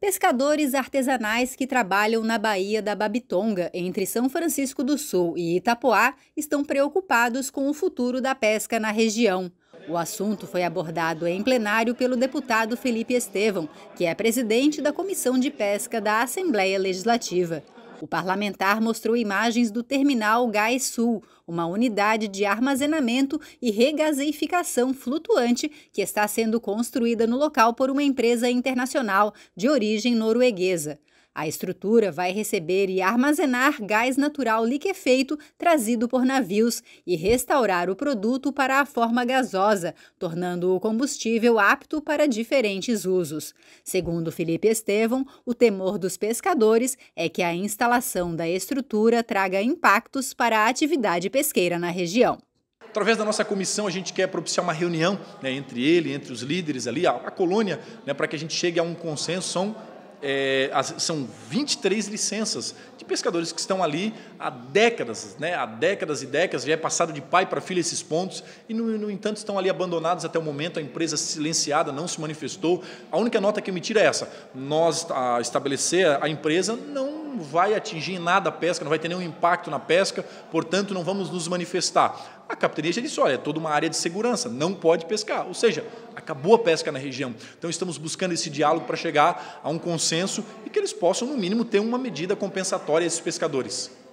Pescadores artesanais que trabalham na Baía da Babitonga, entre São Francisco do Sul e Itapoá, estão preocupados com o futuro da pesca na região. O assunto foi abordado em plenário pelo deputado Felipe Estevão, que é presidente da Comissão de Pesca da Assembleia Legislativa. O parlamentar mostrou imagens do terminal Gás Sul, uma unidade de armazenamento e regaseificação flutuante que está sendo construída no local por uma empresa internacional de origem norueguesa. A estrutura vai receber e armazenar gás natural liquefeito trazido por navios e restaurar o produto para a forma gasosa, tornando o combustível apto para diferentes usos. Segundo Felipe Estevão, o temor dos pescadores é que a instalação da estrutura traga impactos para a atividade pesqueira na região. Através da nossa comissão, a gente quer propiciar uma reunião né, entre ele, entre os líderes ali, a, a colônia, né, para que a gente chegue a um consenso. São é, as, são 23 licenças de pescadores que estão ali há décadas, né, há décadas e décadas, já é passado de pai para filho esses pontos, e, no, no, entanto, estão ali abandonados até o momento, a empresa silenciada não se manifestou. A única nota que me tira é essa: nós, a estabelecer a empresa, não vai atingir em nada a pesca, não vai ter nenhum impacto na pesca, portanto, não vamos nos manifestar. A capitania já disse: olha, é toda uma área de segurança, não pode pescar. Ou seja, acabou a pesca na região. Então, estamos buscando esse diálogo para chegar a um consenso e que eles possam, no mínimo, ter uma medida compensatória a esses pescadores.